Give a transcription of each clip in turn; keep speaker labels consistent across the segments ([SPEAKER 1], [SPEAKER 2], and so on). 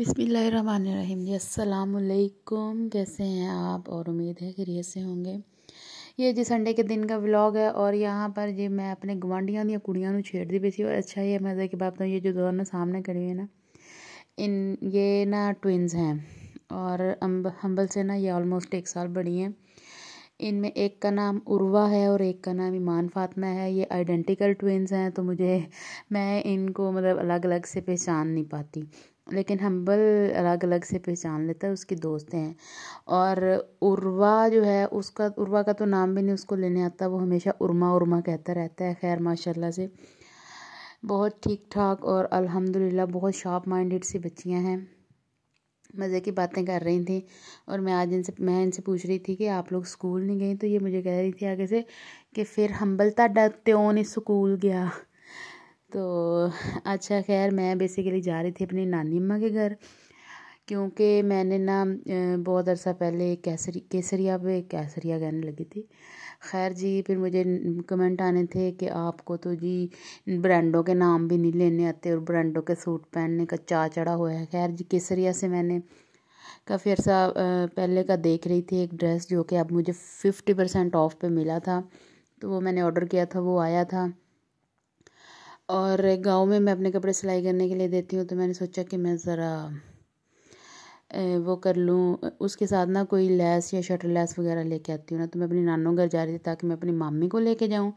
[SPEAKER 1] बिसमीम जी असलकुम कैसे हैं आप और उम्मीद है खैरियत से होंगे ये जी संडे के दिन का व्लॉग है और यहाँ पर जी मैं अपने गुआढ़ियों दी कुड़ियाँ छेड़ती पी सी और अच्छा ये मज़े की बात तो ये जो दोनों सामने खड़ी हुई है ना इन ये ना ट्विन्स हैं और अम्ब हम्बल से ना ये ऑलमोस्ट एक साल बड़ी हैं इनमें एक का नाम उर्वा है और एक का नाम ईमान फातमा है ये आइडेंटिकल ट्विन्स हैं तो मुझे मैं इनको मतलब अलग अलग से पहचान नहीं पाती लेकिन हम्बल अलग अलग से पहचान लेता है उसकी दोस्त हैं और उर्वा जो है उसका उर्वा का तो नाम भी नहीं उसको लेने आता वो हमेशा उर्मा उर्मा कहता रहता है खैर माशाल्लाह से बहुत ठीक ठाक और अल्हम्दुलिल्लाह बहुत शार्प माइंडेड सी बच्चियां हैं मज़े की बातें कर रही थी और मैं आज इनसे मैं इनसे पूछ रही थी कि आप लोग स्कूल नहीं गए तो ये मुझे कह रही थी आगे से कि फिर हम्बल ताडा त्यों नहीं स्कूल गया तो अच्छा खैर मैं बेसिकली जा रही थी अपनी नानी अम्मा के घर क्योंकि मैंने ना बहुत अरसा पहले कैसरी केसरिया पे कैसरिया कहने लगी थी खैर जी फिर मुझे कमेंट आने थे कि आपको तो जी ब्रांडों के नाम भी नहीं लेने आते और ब्रांडों के सूट पहनने का चा चढ़ा हुआ है खैर जी केसरिया से मैंने काफ़ी अर्सा पहले का देख रही थी एक ड्रेस जो कि अब मुझे फिफ्टी परसेंट ऑफ पे मिला था तो वो मैंने ऑर्डर किया था वो आया था और गांव में मैं अपने कपड़े सिलाई करने के लिए देती हूँ तो मैंने सोचा कि मैं ज़रा वो कर लूँ उसके साथ ना कोई लैस या शटर लैस वगैरह लेके आती हूँ ना तो मैं अपनी नानों घर जा रही थी ताकि मैं अपनी मामी को लेके जाऊँ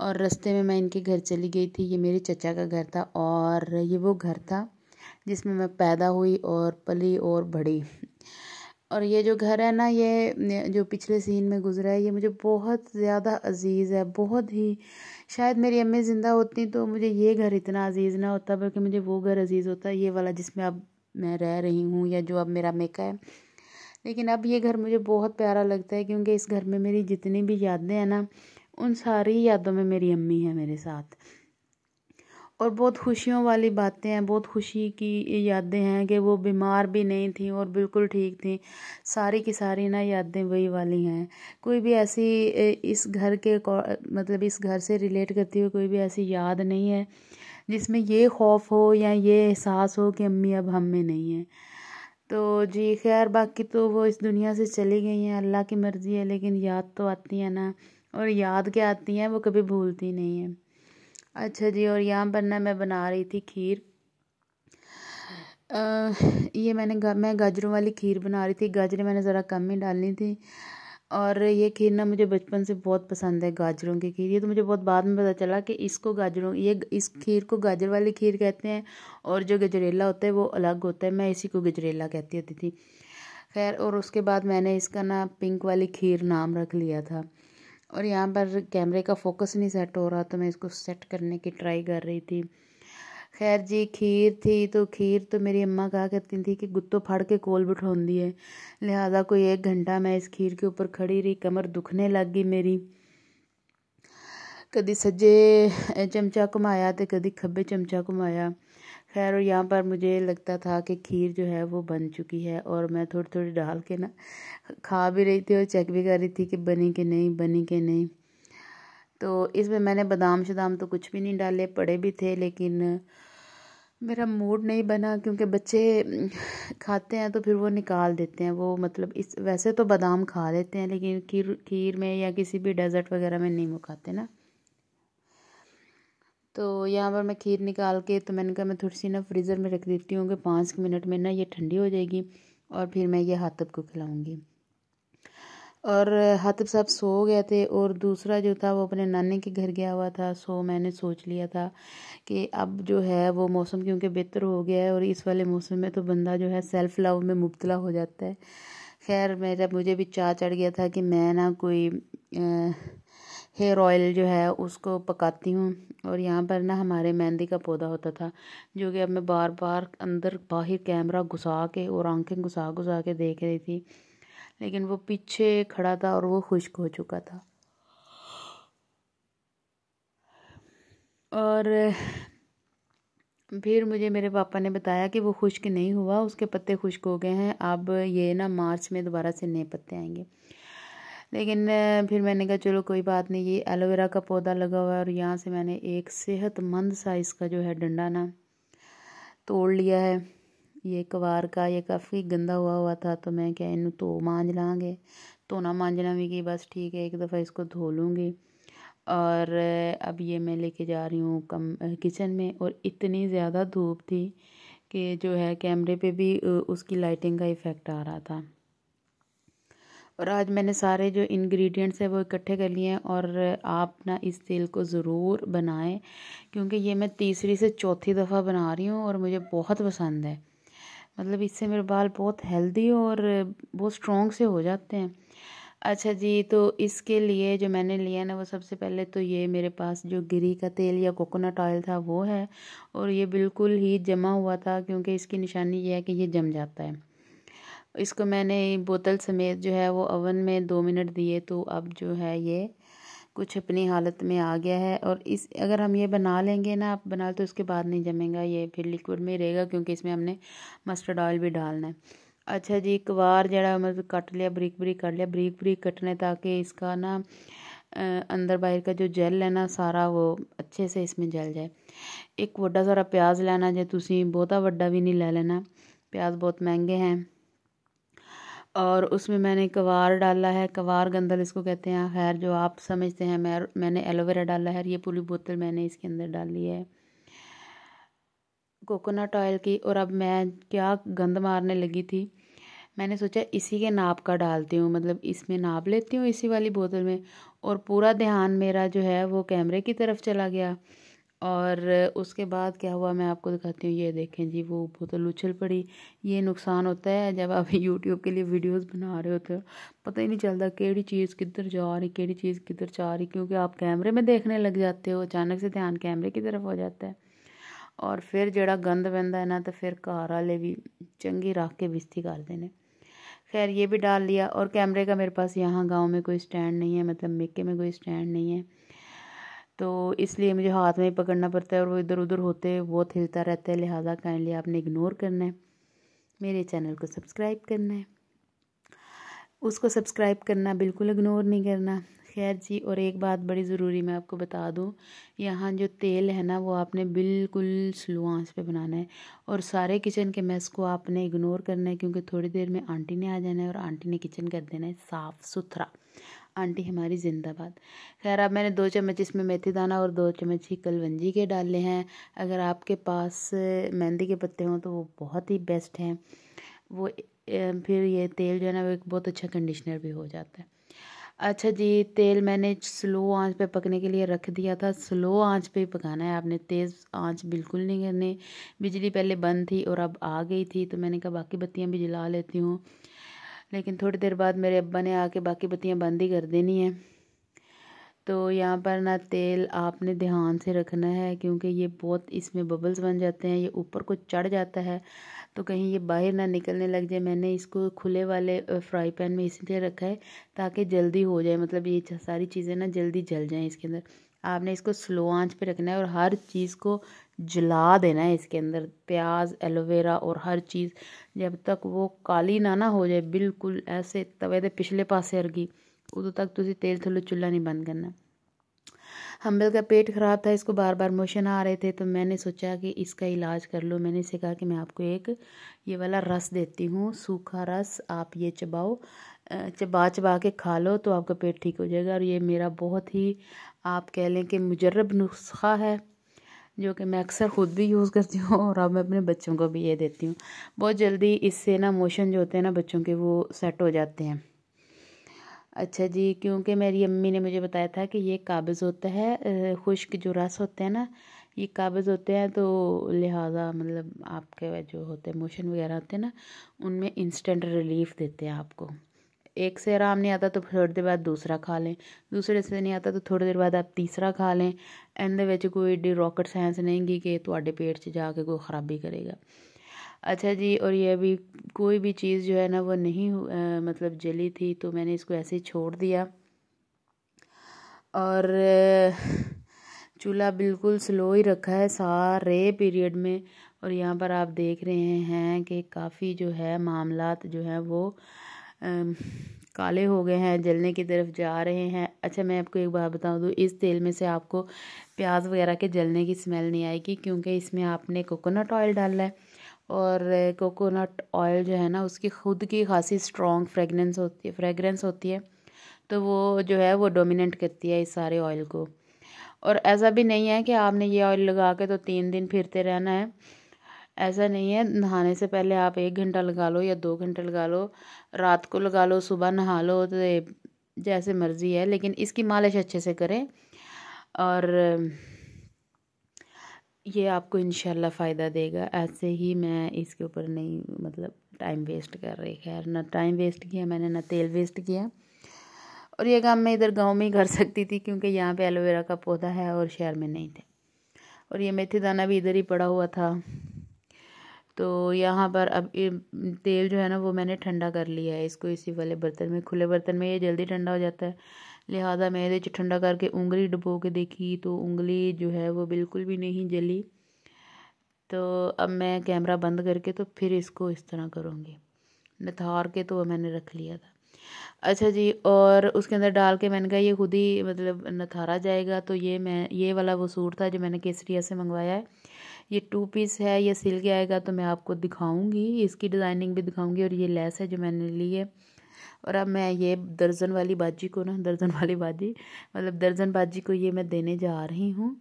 [SPEAKER 1] और रास्ते में मैं इनके घर चली गई थी ये मेरे चचा का घर था और ये वो घर था जिसमें मैं पैदा हुई और पली और बढ़ी और ये जो घर है ना ये जो पिछले सीन में गुजरा है ये मुझे बहुत ज़्यादा अजीज़ है बहुत ही शायद मेरी अम्मी ज़िंदा होती तो मुझे ये घर इतना अजीज़ ना होता बल्कि मुझे वो घर अजीज़ होता ये वाला जिसमें अब मैं रह रही हूँ या जो अब मेरा मेका है लेकिन अब ये घर मुझे बहुत प्यारा लगता है क्योंकि इस घर में मेरी जितनी भी यादें हैं ना उन सारी यादों में मेरी अम्मी है मेरे साथ और बहुत खुशियों वाली बातें हैं बहुत खुशी की यादें हैं कि वो बीमार भी नहीं थी और बिल्कुल ठीक थी सारी की सारी ना यादें वही वाली हैं कोई भी ऐसी इस घर के मतलब इस घर से रिलेट करती हुई कोई भी ऐसी याद नहीं है जिसमें ये खौफ हो या ये एहसास हो कि अम्मी अब हम में नहीं है तो जी खैर बाकी तो वो इस दुनिया से चली गई हैं अल्लाह की मर्ज़ी है लेकिन याद तो आती है ना और याद क्या आती हैं वो कभी भूलती नहीं है अच्छा जी और यहाँ पर ना मैं बना रही थी खीर आ, ये मैंने मैं गाजरों वाली खीर बना रही थी गाजरें मैंने ज़रा कम ही डालनी थी और ये खीर ना मुझे बचपन से बहुत पसंद है गाजरों की खीर ये तो मुझे बहुत बाद में पता चला कि इसको गाजरों ये इस खीर को गाजर वाली खीर कहते हैं और जो गजरेला होता है वो अलग होता है मैं इसी को गजरेला कहती होती थी खैर और उसके बाद मैंने इसका ना पिंक वाली खीर नाम रख लिया था और यहाँ पर कैमरे का फोकस नहीं सेट हो रहा तो मैं इसको सेट करने की ट्राई कर रही थी खैर जी खीर थी तो खीर तो मेरी अम्मा कहा करती थी कि गुत्तो फाड़ के कोल दी है लिहाजा कोई एक घंटा मैं इस खीर के ऊपर खड़ी रही कमर दुखने लग गई मेरी कभी सज्जे चमचा घुमाया तो कभी खब्बे चमचा घुमाया खैर यहाँ पर मुझे लगता था कि खीर जो है वो बन चुकी है और मैं थोड़ी थोड़ी डाल के ना खा भी रही थी और चेक भी कर रही थी कि बनी कि नहीं बनी कि नहीं तो इसमें मैंने बादाम शदाम तो कुछ भी नहीं डाले पड़े भी थे लेकिन मेरा मूड नहीं बना क्योंकि बच्चे खाते हैं तो फिर वो निकाल देते हैं वो मतलब इस वैसे तो बादाम खा लेते हैं लेकिन खीर खीर में या किसी भी डेजर्ट वगैरह में नहीं वो खाते ना तो यहाँ पर मैं खीर निकाल के तो मैंने कहा मैं थोड़ी सी ना फ्रीज़र में रख देती हूँ कि पाँच मिनट में ना ये ठंडी हो जाएगी और फिर मैं ये हाथब को खिलाऊँगी और हाथब साहब सो गए थे और दूसरा जो था वो अपने नानी के घर गया हुआ था सो मैंने सोच लिया था कि अब जो है वो मौसम क्योंकि बेहतर हो गया है और इस वाले मौसम में तो बंदा जो है सेल्फ़ लव में मुबतला हो जाता है खैर मेरा मुझे भी चा चढ़ गया था कि मैं ना कोई आ, हेयर ऑयल जो है उसको पकाती हूँ और यहाँ पर ना हमारे मेहंदी का पौधा होता था जो कि अब मैं बार बार अंदर बाहर कैमरा घुसा के और आंखें घुसा घुसा के देख रही थी लेकिन वो पीछे खड़ा था और वो खुश्क हो चुका था और फिर मुझे मेरे पापा ने बताया कि वो खुश्क नहीं हुआ उसके पत्ते खुश्क हो गए हैं अब ये ना मार्च में दोबारा से नए पत्ते आएंगे लेकिन फिर मैंने कहा चलो कोई बात नहीं ये एलोवेरा का पौधा लगा हुआ है और यहाँ से मैंने एक सेहतमंद साइज का जो है डंडा ना तोड़ लिया है ये कवार का ये काफ़ी गंदा हुआ हुआ था तो मैं क्या इन तो मांज लाँगे धोना तो मांझना भी कि बस ठीक है एक दफ़ा इसको धो लूँगी और अब ये मैं लेके जा रही हूँ कम किचन में और इतनी ज़्यादा धूप थी कि जो है कैमरे पे भी उसकी लाइटिंग का इफ़ेक्ट आ रहा था और आज मैंने सारे जो इंग्रेडिएंट्स हैं वो इकट्ठे कर लिए हैं और आप ना इस तेल को ज़रूर बनाएं क्योंकि ये मैं तीसरी से चौथी दफ़ा बना रही हूँ और मुझे बहुत पसंद है मतलब इससे मेरे बाल बहुत हेल्दी और बहुत स्ट्रॉन्ग से हो जाते हैं अच्छा जी तो इसके लिए जो मैंने लिया ना वो सबसे पहले तो ये मेरे पास जो गिरी का तेल या कोकोनट ऑयल था वो है और ये बिल्कुल ही जमा हुआ था क्योंकि इसकी निशानी ये है कि ये जम जाता है इसको मैंने बोतल समेत जो है वो ओवन में दो मिनट दिए तो अब जो है ये कुछ अपनी हालत में आ गया है और इस अगर हम ये बना लेंगे ना आप बना तो उसके बाद नहीं जमेगा ये फिर लिक्विड में रहेगा क्योंकि इसमें हमने मस्टर्ड ऑयल भी डालना है अच्छा जी बार जरा मतलब कट लिया बरीक ब्रिक कट लिया बरीक बरीक कटना है ताकि इसका ना अंदर बाहर का जो जेल है ना सारा वो अच्छे से इसमें जल जाए एक वड्डा सारा प्याज लेना जो तुम बहुता व्डा भी नहीं ले लेना प्याज बहुत महंगे हैं और उसमें मैंने कवार डाला है कवार गंदल इसको कहते हैं खैर जो आप समझते हैं मैं मैंने एलोवेरा डाला है ये पूरी बोतल मैंने इसके अंदर डाली है कोकोनट ऑयल की और अब मैं क्या गंद मारने लगी थी मैंने सोचा इसी के नाप का डालती हूँ मतलब इसमें नाप लेती हूँ इसी वाली बोतल में और पूरा ध्यान मेरा जो है वो कैमरे की तरफ चला गया और उसके बाद क्या हुआ मैं आपको दिखाती हूँ ये देखें जी वो बोतल उछल पड़ी ये नुकसान होता है जब आप यूट्यूब के लिए वीडियोस बना रहे होते हो पता ही नहीं चलता केड़ी चीज़ किधर जा रही केड़ी चीज़ किधर जा रही क्योंकि आप कैमरे में देखने लग जाते हो अचानक से ध्यान कैमरे की तरफ हो जाता है और फिर जेड़ा गंद बंदा है ना तो फिर घर वाले भी चंगी रख के बिस्ती कर देने खैर ये भी डाल लिया और कैमरे का मेरे पास यहाँ गाँव में कोई स्टैंड नहीं है मतलब मेके में कोई स्टैंड नहीं है तो इसलिए मुझे हाथ में ही पकड़ना पड़ता है और वो इधर उधर होते बहुत हिलता रहता है लिहाजा काइंडली आपने इग्नोर करना है मेरे चैनल को सब्सक्राइब करना है उसको सब्सक्राइब करना बिल्कुल इग्नोर नहीं करना खैर जी और एक बात बड़ी ज़रूरी मैं आपको बता दूँ यहाँ जो तेल है ना वो आपने बिल्कुल स्लो आंच पे बनाना है और सारे किचन के मैस को आपने इग्नोर करना है क्योंकि थोड़ी देर में आंटी ने आ जाना है और आंटी ने किचन कर देना है साफ़ सुथरा आंटी हमारी जिंदाबाद खैर अब मैंने दो चम्मच इसमें मेथी दाना और दो चम्मच ही कलवंजी के डाले हैं अगर आपके पास मेहंदी के पत्ते हों तो वो बहुत ही बेस्ट हैं वो फिर ये तेल जो है ना वो एक बहुत अच्छा कंडीशनर भी हो जाता है अच्छा जी तेल मैंने स्लो आंच पे पकने के लिए रख दिया था स्लो आंच पे ही पकाना है आपने तेज़ आंच बिल्कुल नहीं करनी बिजली पहले बंद थी और अब आ गई थी तो मैंने कहा बाकी बत्तियाँ भी जला लेती हूँ लेकिन थोड़ी देर बाद मेरे अब्बा ने आके बाकी बत्तियाँ बंद ही कर देनी है तो यहाँ पर ना तेल आपने ध्यान से रखना है क्योंकि ये बहुत इसमें बबल्स बन जाते हैं ये ऊपर को चढ़ जाता है तो कहीं ये बाहर ना निकलने लग जाए मैंने इसको खुले वाले फ्राई पैन में इसलिए रखा है ताकि जल्दी हो जाए मतलब ये सारी चीज़ें ना जल्दी जल जाएँ इसके अंदर आपने इसको स्लो आंच पे रखना है और हर चीज़ को जला देना है इसके अंदर प्याज एलोवेरा और हर चीज़ जब तक वो काली ना ना हो जाए बिल्कुल ऐसे तवे दे पिछले पासे अर्गी ਉਦੋਂ तक ਤੁਸੀਂ तेल थलो चूल्हा नहीं बंद करना हम्बल का पेट ख़राब था इसको बार बार मोशन आ रहे थे तो मैंने सोचा कि इसका इलाज कर लो मैंने इसे कहा कि मैं आपको एक ये वाला रस देती हूँ सूखा रस आप ये चबाओ चबा चबा के खा लो तो आपका पेट ठीक हो जाएगा और ये मेरा बहुत ही आप कह लें कि मुजरब नुस्खा है जो कि मैं अक्सर ख़ुद भी यूज़ करती हूँ और अब मैं अपने बच्चों को भी ये देती हूँ बहुत जल्दी इससे ना मोशन जो होते हैं ना बच्चों के वो सेट हो जाते हैं अच्छा जी क्योंकि मेरी अम्मी ने मुझे बताया था कि ये काबज़ होता है खुश्क जो रस होते हैं ना ये काबज़ होते हैं तो लिहाजा मतलब आपके जो होते हैं मोशन वगैरह होते हैं ना उनमें इंस्टेंट रिलीफ देते हैं आपको एक से आराम नहीं आता तो थोड़ी देर बाद दूसरा खा लें दूसरे से नहीं आता तो थोड़ी देर बाद आप तीसरा खा लें ਇਹਦੇ ਵਿੱਚ कोई ਏਡੀ ਰੌਕਟ ਸਾਇੰਸ नहीं ਕਿ कि थोड़े पेट से जाके कोई ख़राबी करेगा अच्छा जी और ये अभी कोई भी चीज़ जो है ना वो नहीं आ, मतलब जली थी तो मैंने इसको ऐसे ही छोड़ दिया और चूल्हा बिल्कुल स्लो ही रखा है सारे पीरियड में और यहाँ पर आप देख रहे हैं कि काफ़ी जो है मामला जो है वो काले हो गए हैं जलने की तरफ जा रहे हैं अच्छा मैं आपको एक बात बता दूँ तो इस तेल में से आपको प्याज वगैरह के जलने की स्मेल नहीं आएगी क्योंकि इसमें आपने कोकोनट ऑयल डाला है और कोकोनट ऑयल जो है ना उसकी खुद की खासी स्ट्रॉन्ग फ्रेगनेंस होती है फ्रेगरेंस होती है तो वो जो है वो डोमिनेट करती है इस सारे ऑयल को और ऐसा भी नहीं है कि आपने ये ऑयल लगा के तो तीन दिन फिरते रहना है ऐसा नहीं है नहाने से पहले आप एक घंटा लगा लो या दो घंटे लगा लो रात को लगा लो सुबह नहा लो तो जैसे मर्ज़ी है लेकिन इसकी मालिश अच्छे से करें और ये आपको इन फ़ायदा देगा ऐसे ही मैं इसके ऊपर नहीं मतलब टाइम वेस्ट कर रही खैर ना टाइम वेस्ट किया मैंने ना तेल वेस्ट किया और ये काम मैं इधर गांव में ही कर सकती थी क्योंकि यहाँ पे एलोवेरा का पौधा है और शहर में नहीं थे और ये मेथी दाना भी इधर ही पड़ा हुआ था तो यहाँ पर अब तेल जो है ना वो मैंने ठंडा कर लिया है इसको इसी वाले बर्तन में खुले बर्तन में ये जल्दी ठंडा हो जाता है लिहाजा मैं ये ठंडा करके उंगली डुबो के देखी तो उंगली जो है वो बिल्कुल भी नहीं जली तो अब मैं कैमरा बंद करके तो फिर इसको इस तरह करूँगी निथार के तो मैंने रख लिया था अच्छा जी और उसके अंदर डाल के मैंने कहा ये खुद ही मतलब नथारा जाएगा तो ये मैं ये वाला वो सूट था जो मैंने केसरिया से मंगवाया है ये टू पीस है ये सिल के आएगा तो मैं आपको दिखाऊंगी इसकी डिज़ाइनिंग भी दिखाऊंगी और ये लेस है जो मैंने ली है और अब मैं ये दर्जन वाली बाजी को ना दर्जन वाली बाजी मतलब दर्जन बाजी को ये मैं देने जा रही हूँ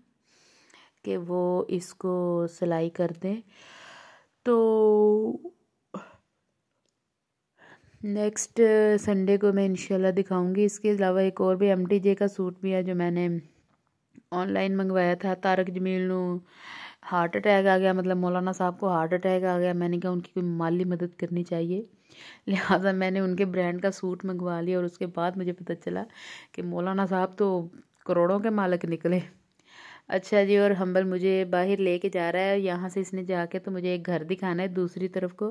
[SPEAKER 1] कि वो इसको सिलाई कर दें तो नेक्स्ट संडे को मैं इंशाल्लाह दिखाऊंगी इसके अलावा एक और भी एम का सूट भी है जो मैंने ऑनलाइन मंगवाया था तारक जमील हार्ट अटैक आ गया मतलब मौलाना साहब को हार्ट अटैक आ गया मैंने कहा उनकी कोई माली मदद करनी चाहिए लिहाजा मैंने उनके ब्रांड का सूट मंगवा लिया और उसके बाद मुझे पता चला कि मौलाना साहब तो करोड़ों के मालिक निकले अच्छा जी और हम्बल मुझे बाहर लेके जा रहा है यहाँ से इसने जाके तो मुझे एक घर दिखाना है दूसरी तरफ को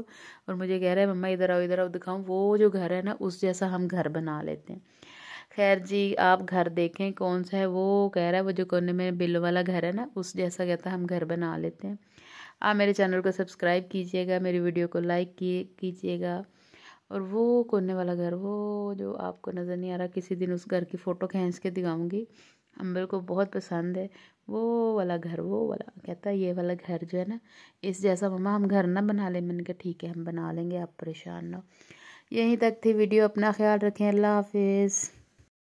[SPEAKER 1] और मुझे कह रहा है मम्मा इधर आओ इधर आओ दिखाऊँ वो जो घर है ना उस जैसा हम घर बना लेते हैं खैर जी आप घर देखें कौन सा है वो कह रहा है वो जो कोने में बिल वाला घर है ना उस जैसा कहता है हम घर बना लेते हैं आप मेरे चैनल को सब्सक्राइब कीजिएगा मेरी वीडियो को लाइक कीजिएगा और वो कोने वाला घर वो जो आपको नज़र नहीं आ रहा किसी दिन उस घर की फ़ोटो खींच के दिखाऊंगी अम्बल को बहुत पसंद है वो वाला घर वो वाला कहता है ये वाला घर जो है ना इस जैसा मम्मा हम घर ना बना लें मैंने कहा ठीक है हम बना लेंगे आप परेशान ना यहीं तक थी वीडियो अपना ख्याल रखें अल्लाह हाफिज़